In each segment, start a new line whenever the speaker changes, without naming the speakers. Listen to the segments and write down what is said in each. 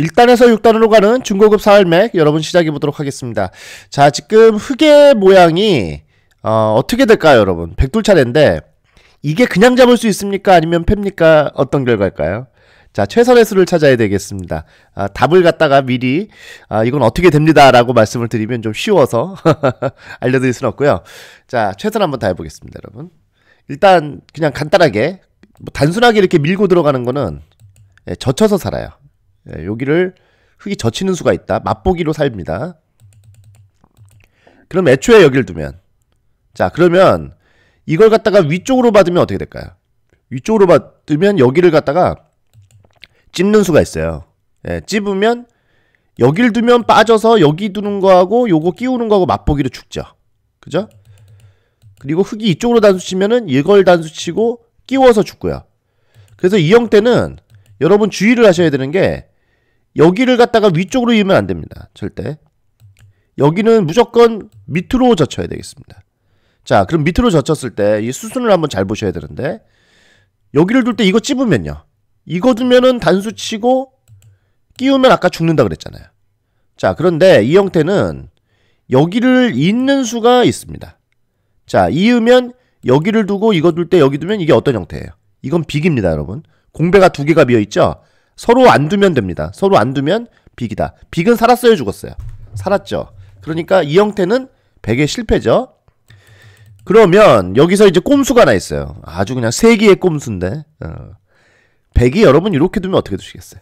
1단에서 6단으로 가는 중고급 사활맥 여러분 시작해 보도록 하겠습니다. 자, 지금 흙의 모양이 어, 떻게 될까요, 여러분? 백돌 차례인데 이게 그냥 잡을 수 있습니까? 아니면 팹니까? 어떤 결과일까요? 자, 최선의 수를 찾아야 되겠습니다. 아, 답을 갖다가 미리 아, 이건 어떻게 됩니다라고 말씀을 드리면 좀 쉬워서 알려드릴 수는 없고요. 자, 최선 한번 다해 보겠습니다, 여러분. 일단 그냥 간단하게 뭐 단순하게 이렇게 밀고 들어가는 거는 예, 젖혀서 살아요. 예, 여기를 흙이 젖히는 수가 있다. 맛보기로 삽니다. 그럼 애초에 여기를 두면 자 그러면 이걸 갖다가 위쪽으로 받으면 어떻게 될까요? 위쪽으로 받으면 여기를 갖다가 찝는 수가 있어요. 예, 찝으면 여길 두면 빠져서 여기 두는 거하고 요거 끼우는 거하고 맛보기로 죽죠. 그죠? 그리고 흙이 이쪽으로 단수치면은 이걸 단수치고 끼워서 죽고요. 그래서 이 형태는 여러분 주의를 하셔야 되는 게 여기를 갖다가 위쪽으로 이으면 안 됩니다. 절대. 여기는 무조건 밑으로 젖혀야 되겠습니다. 자, 그럼 밑으로 젖혔을 때 이 수순을 한번 잘 보셔야 되는데 여기를 둘 때 이거 찝으면요. 이거 두면은 단수 치고 끼우면 아까 죽는다 그랬잖아요. 자, 그런데 이 형태는 여기를 잇는 수가 있습니다. 자, 이으면 여기를 두고 이거 둘 때 여기 두면 이게 어떤 형태예요? 이건 빅입니다, 여러분. 공배가 두 개가 비어 있죠? 서로 안 두면 됩니다. 서로 안 두면 빅이다. 빅은 살았어요, 죽었어요? 살았죠. 그러니까 이 형태는 100의 실패죠. 그러면 여기서 이제 꼼수가 하나 있어요. 아주 그냥 세기의 꼼수인데. 어. 100이 여러분 이렇게 두면 어떻게 두시겠어요?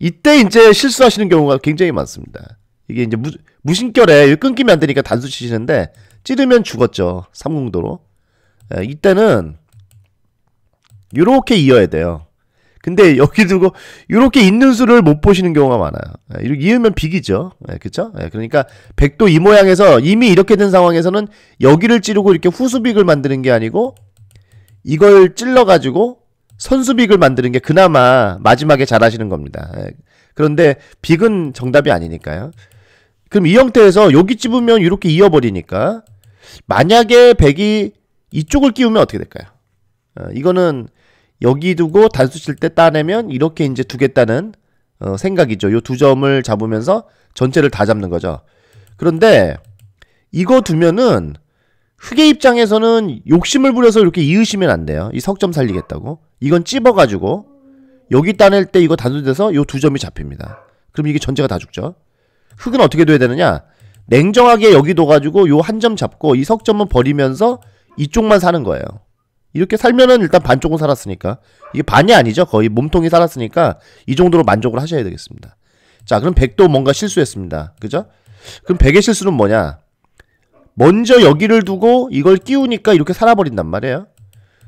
이때 이제 실수하시는 경우가 굉장히 많습니다. 이게 이제 무, 무신결에 끊기면 안 되니까 단수 치시는데 찌르면 죽었죠. 삼공도로. 예, 이때는 이렇게 이어야 돼요. 근데 여기 두고 이렇게 있는 수를 못 보시는 경우가 많아요. 예, 이렇게 이으면 빅이죠. 예, 그렇죠? 예, 그러니까 백도 이 모양에서 이미 이렇게 된 상황에서는 여기를 찌르고 이렇게 후수빅을 만드는 게 아니고 이걸 찔러가지고 선수빅을 만드는 게 그나마 마지막에 잘 하시는 겁니다. 예, 그런데 빅은 정답이 아니니까요. 그럼 이 형태에서 여기 찝으면 이렇게 이어버리니까 만약에 백이 이쪽을 끼우면 어떻게 될까요? 어, 이거는 여기 두고 단수 칠 때 따내면 이렇게 이제 두겠다는 어, 생각이죠. 요 두 점을 잡으면서 전체를 다 잡는 거죠. 그런데 이거 두면은 흑의 입장에서는 욕심을 부려서 이렇게 이으시면 안 돼요. 이 석점 살리겠다고. 이건 찝어가지고 여기 따낼 때 이거 단순돼서 요 두 점이 잡힙니다. 그럼 이게 전체가 다 죽죠. 흑은 어떻게 둬야 되느냐? 냉정하게 여기 둬가지고 요 한 점 잡고 이 석점은 버리면서 이쪽만 사는 거예요. 이렇게 살면은 일단 반쪽은 살았으니까 이게 반이 아니죠 거의 몸통이 살았으니까 이 정도로 만족을 하셔야 되겠습니다 자 그럼 백도 뭔가 실수했습니다 그죠? 그럼 백의 실수는 뭐냐 먼저 여기를 두고 이걸 끼우니까 이렇게 살아버린단 말이에요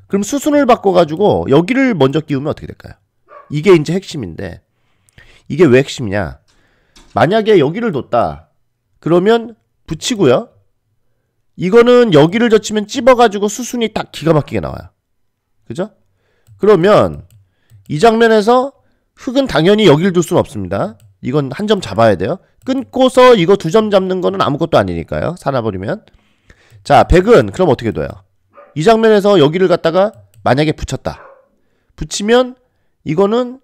그럼 수순을 바꿔가지고 여기를 먼저 끼우면 어떻게 될까요? 이게 이제 핵심인데 이게 왜 핵심이냐 만약에 여기를 뒀다 그러면 붙이고요 이거는 여기를 젖히면 찝어가지고 수순이 딱 기가 막히게 나와요. 그죠? 그러면 이 장면에서 흙은 당연히 여길 둘 수는 없습니다. 이건 한 점 잡아야 돼요. 끊고서 이거 두 점 잡는 거는 아무것도 아니니까요. 살아버리면. 자, 백은 그럼 어떻게 돼요? 이 장면에서 여기를 갖다가 만약에 붙였다. 붙이면 이거는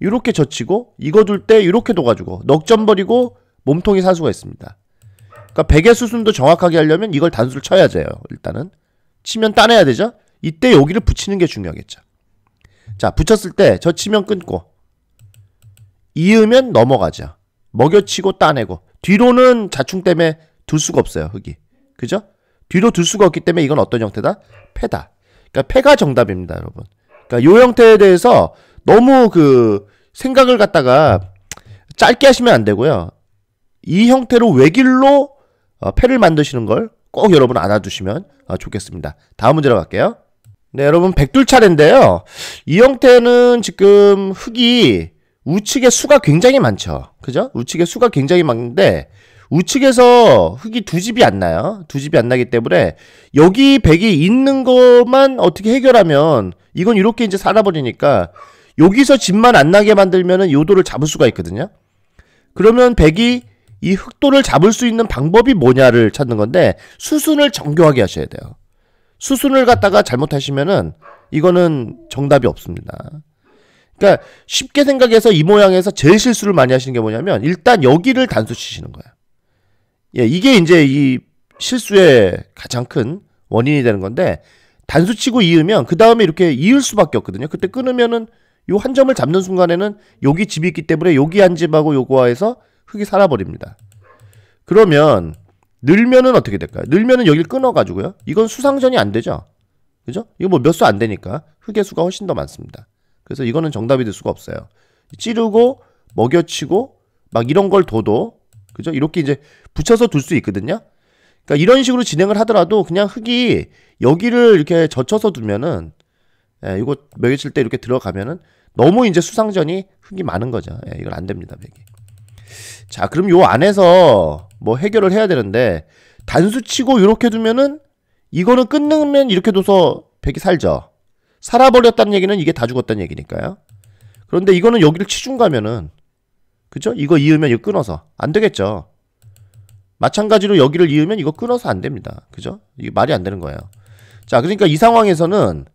이렇게 젖히고 이거 둘 때 이렇게 둬가지고 넉점 버리고 몸통이 사수가 있습니다. 그러니까 베개 수순도 정확하게 하려면 이걸 단수를 쳐야 돼요. 일단은 치면 따내야 되죠. 이때 여기를 붙이는 게 중요하겠죠. 자 붙였을 때 저 치면 끊고 이으면 넘어가죠. 먹여치고 따내고 뒤로는 자충 때문에 둘 수가 없어요. 흙이 그죠? 뒤로 둘 수가 없기 때문에 이건 어떤 형태다? 패다. 그러니까 패가 정답입니다, 여러분. 그러니까 요 형태에 대해서 너무 그 생각을 갖다가 짧게 하시면 안 되고요. 이 형태로 외길로 어, 패를 만드시는 걸 꼭 여러분 알아두시면 어, 좋겠습니다. 다음 문제로 갈게요. 네, 여러분 백둘 차례인데요. 이 형태는 지금 흙이 우측에 수가 굉장히 많죠. 그죠? 우측에 수가 굉장히 많은데 우측에서 흙이 두 집이 안 나요. 두 집이 안 나기 때문에 여기 백이 있는 것만 어떻게 해결하면 이건 이렇게 이제 살아버리니까 여기서 집만 안 나게 만들면은 요도를 잡을 수가 있거든요. 그러면 백이 이 흑도를 잡을 수 있는 방법이 뭐냐를 찾는 건데 수순을 정교하게 하셔야 돼요. 수순을 갖다가 잘못하시면은 이거는 정답이 없습니다. 그러니까 쉽게 생각해서 이 모양에서 제일 실수를 많이 하시는 게 뭐냐면 일단 여기를 단수 치시는 거예요. 예, 이게 이제 이 실수의 가장 큰 원인이 되는 건데 단수 치고 이으면 그 다음에 이렇게 이을 수밖에 없거든요. 그때 끊으면은 요 한 점을 잡는 순간에는 여기 집이 있기 때문에 여기 한 집하고 요거와 해서 흙이 살아버립니다. 그러면 늘면은 어떻게 될까요? 늘면은 여기를 끊어가지고요. 이건 수상전이 안 되죠. 그죠? 이거 뭐 몇 수 안 되니까 흙의 수가 훨씬 더 많습니다. 그래서 이거는 정답이 될 수가 없어요. 찌르고 먹여치고 막 이런 걸 둬도 그죠? 이렇게 이제 붙여서 둘 수 있거든요. 그러니까 이런 식으로 진행을 하더라도 그냥 흙이 여기를 이렇게 젖혀서 두면은 예, 이거 먹여칠 때 이렇게 들어가면은 너무 이제 수상전이 흙이 많은 거죠. 예, 이건 안 됩니다, 백이. 자, 그럼 요 안에서 뭐 해결을 해야 되는데 단수치고 요렇게 두면은 이거는 끝내면 이렇게 둬서 백이 살죠. 살아버렸다는 얘기는 이게 다 죽었다는 얘기니까요. 그런데 이거는 여기를 치중 가면은 그죠? 이거 이으면 이거 끊어서 안 되겠죠. 마찬가지로 여기를 이으면 이거 끊어서 안 됩니다. 그죠? 이게 말이 안 되는 거예요. 자, 그러니까 이 상황에서는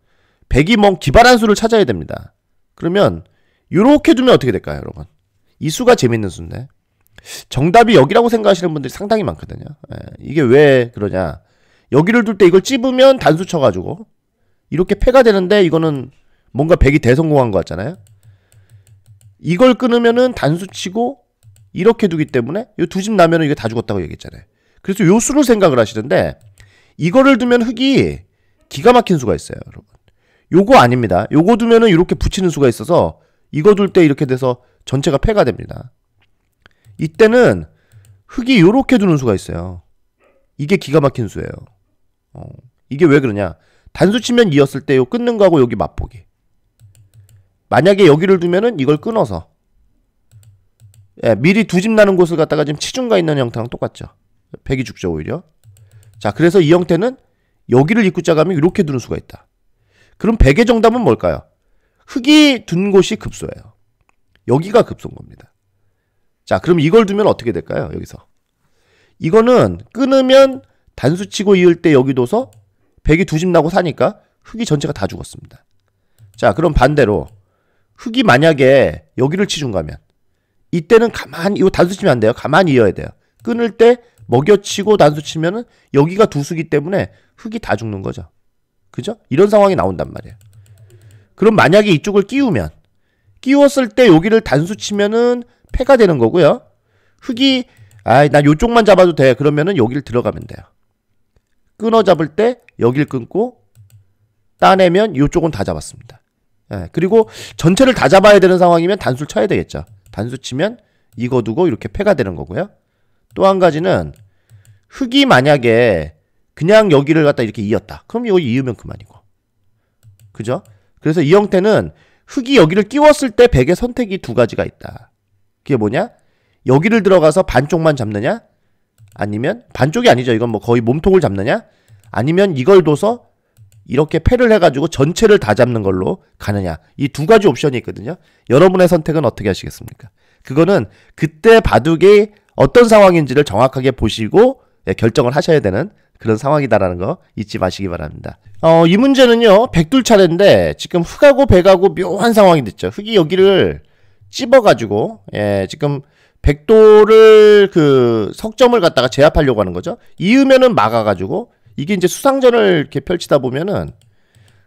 백이 뭔 기발한 수를 찾아야 됩니다. 그러면 요렇게 두면 어떻게 될까요, 여러분? 이 수가 재밌는 수인데 정답이 여기라고 생각하시는 분들이 상당히 많거든요. 예, 이게 왜 그러냐? 여기를 둘 때 이걸 찝으면 단수 쳐가지고 이렇게 패가 되는데 이거는 뭔가 백이 대성공한 것 같잖아요. 이걸 끊으면은 단수 치고 이렇게 두기 때문에 이 두 집 나면은 이게 다 죽었다고 얘기했잖아요. 그래서 요 수를 생각을 하시는데 이거를 두면 흙이 기가 막힌 수가 있어요, 여러분. 요거 아닙니다. 요거 두면은 이렇게 붙이는 수가 있어서 익어둘 때 이렇게 돼서 전체가 폐가 됩니다. 이때는 흙이 요렇게 두는 수가 있어요. 이게 기가 막힌 수예요. 어, 이게 왜 그러냐? 단수 치면 이었을 때 요 끊는 거하고 여기 맛보기. 만약에 여기를 두면은 이걸 끊어서 예, 미리 두 집 나는 곳을 갖다가 지금 치중가 있는 형태랑 똑같죠. 백이 죽죠 오히려. 자 그래서 이 형태는 여기를 입구자 가면 이렇게 두는 수가 있다. 그럼 백의 정답은 뭘까요? 흙이 둔 곳이 급소예요. 여기가 급소인 겁니다. 자, 그럼 이걸 두면 어떻게 될까요? 여기서. 이거는 끊으면 단수치고 이을 때 여기 둬서 1 0이 두 집 나고 사니까 흙이 전체가 다 죽었습니다. 자, 그럼 반대로 흙이 만약에 여기를 치중 가면 이때는 가만히 이거 단수 치면 안 돼요. 가만히 이어야 돼요. 끊을 때 먹여치고 단수 치면은 여기가 두수기 때문에 흙이 다 죽는 거죠. 그죠? 이런 상황이 나온단 말이에요. 그럼 만약에 이쪽을 끼우면 끼웠을 때 여기를 단수 치면은 패가 되는 거고요. 흙이 아난 요쪽만 잡아도 돼. 그러면은 여기를 들어가면 돼요. 끊어 잡을 때여길 끊고 따내면 요쪽은 다 잡았습니다. 예, 그리고 전체를 다 잡아야 되는 상황이면 단수 쳐야 되겠죠. 단수 치면 이거 두고 이렇게 패가 되는 거고요. 또 한 가지는 흙이 만약에 그냥 여기를 갖다 이렇게 이었다. 그럼 이거 이으면 그만이고. 그죠? 그래서 이 형태는 흙이 여기를 끼웠을 때 백의 선택이 두 가지가 있다. 그게 뭐냐? 여기를 들어가서 반쪽만 잡느냐? 아니면 반쪽이 아니죠. 이건 뭐 거의 몸통을 잡느냐? 아니면 이걸 둬서 이렇게 패를 해가지고 전체를 다 잡는 걸로 가느냐. 이 두 가지 옵션이 있거든요. 여러분의 선택은 어떻게 하시겠습니까? 그거는 그때 바둑이 어떤 상황인지를 정확하게 보시고 예, 결정을 하셔야 되는 그런 상황이다라는 거 잊지 마시기 바랍니다. 어, 이 문제는요, 백둘 차례인데, 지금 흑하고 백하고 묘한 상황이 됐죠. 흑이 여기를 찝어가지고, 예, 지금 백도를 그 석점을 갖다가 제압하려고 하는 거죠. 이으면은 막아가지고, 이게 이제 수상전을 이렇게 펼치다 보면은,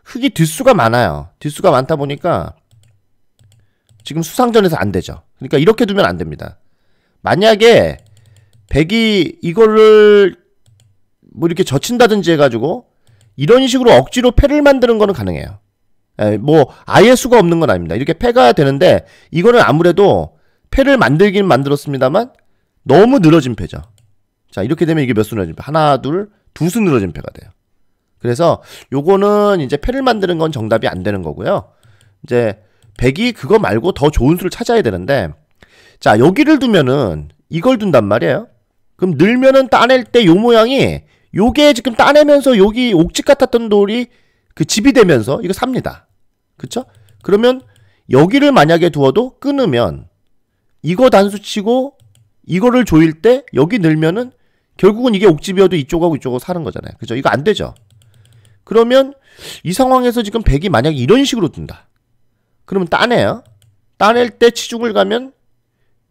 흑이 뒷수가 많아요. 뒷수가 많다 보니까, 지금 수상전에서 안 되죠. 그러니까 이렇게 두면 안 됩니다. 만약에 백이 이거를 뭐 이렇게 젖힌다든지 해가지고 이런 식으로 억지로 폐를 만드는 거는 가능해요. 예, 뭐 아예 수가 없는 건 아닙니다. 이렇게 폐가 되는데 이거는 아무래도 폐를 만들긴 만들었습니다만 너무 늘어진 폐죠자 이렇게 되면 이게 몇 수 늘어진 패? 하나 둘 두 수 늘어진 폐가 돼요. 그래서 요거는 이제 폐를 만드는 건 정답이 안 되는 거고요. 이제 백이 그거 말고 더 좋은 수를 찾아야 되는데 자 여기를 두면은 이걸 둔단 말이에요. 그럼 늘면은 따낼 때 요 모양이 요게 지금 따내면서 여기 옥집 같았던 돌이 그 집이 되면서 이거 삽니다. 그쵸? 그러면 여기를 만약에 두어도 끊으면 이거 단수치고 이거를 조일 때 여기 늘면은 결국은 이게 옥집이어도 이쪽하고 이쪽하고 사는 거잖아요. 그죠? 이거 안 되죠? 그러면 이 상황에서 지금 백이 만약에 이런 식으로 둔다. 그러면 따내요. 따낼 때 치중을 가면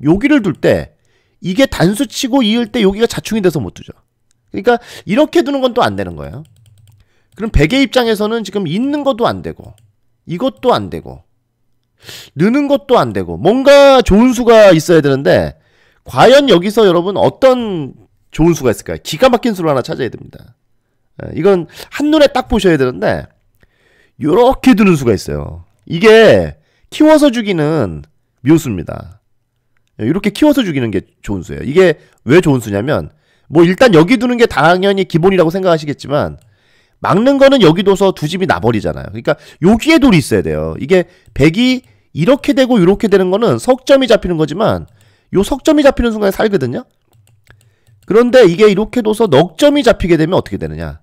여기를 둘 때 이게 단수치고 이을 때 여기가 자충이 돼서 못 두죠. 그러니까 이렇게 두는 건 또 안 되는 거예요. 그럼 백의 입장에서는 지금 있는 것도 안 되고 이것도 안 되고 느는 것도 안 되고 뭔가 좋은 수가 있어야 되는데 과연 여기서 여러분 어떤 좋은 수가 있을까요? 기가 막힌 수를 하나 찾아야 됩니다. 예, 이건 한눈에 딱 보셔야 되는데 요렇게 두는 수가 있어요. 이게 키워서 죽이는 묘수입니다. 이렇게 예, 키워서 죽이는 게 좋은 수예요. 이게 왜 좋은 수냐면 뭐 일단 여기 두는 게 당연히 기본이라고 생각하시겠지만 막는 거는 여기 둬서 두 집이 나버리잖아요. 그러니까 여기에 돌이 있어야 돼요. 이게 백이 이렇게 되고 이렇게 되는 거는 석점이 잡히는 거지만 요 석점이 잡히는 순간에 살거든요. 그런데 이게 이렇게 둬서 넉점이 잡히게 되면 어떻게 되느냐.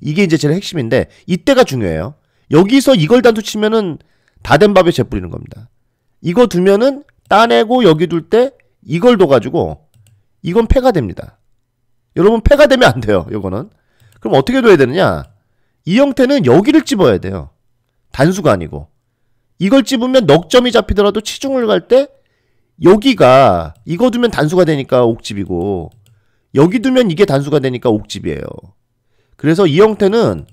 이게 이제 제일 핵심인데 이때가 중요해요. 여기서 이걸 단투 치면은 다 된 밥에 재 뿌리는 겁니다. 이거 두면은 따내고 여기 둘 때 이걸 둬가지고 이건 패가 됩니다. 여러분 패가 되면 안 돼요. 요거는. 그럼 어떻게 둬야 되느냐? 이 형태는 여기를 집어야 돼요. 단수가 아니고. 이걸 집으면 넉점이 잡히더라도 치중을 갈 때 여기가 이거 두면 단수가 되니까 옥집이고 여기 두면 이게 단수가 되니까 옥집이에요. 그래서 이 형태는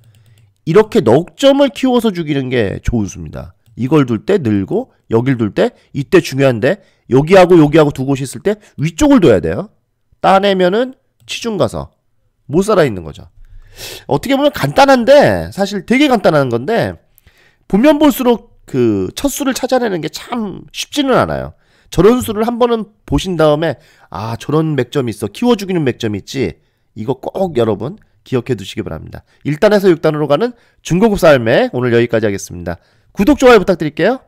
이렇게 넉점을 키워서 죽이는 게 좋은 수입니다. 이걸 둘 때 늘고 여길 둘 때 이때 중요한데 여기하고 여기하고 두 곳이 있을 때 위쪽을 둬야 돼요. 따내면은 취중 가서 못 살아 있는 거죠. 어떻게 보면 간단한데 사실 되게 간단한 건데 보면 볼수록 그 첫수를 찾아내는 게 참 쉽지는 않아요. 저런 수를 한 번은 보신 다음에 아 저런 맥점이 있어 키워 죽이는 맥점이 있지 이거 꼭 여러분 기억해 두시기 바랍니다. 1단에서 6단으로 가는 중고급 삶에 오늘 여기까지 하겠습니다. 구독 좋아요 부탁드릴게요.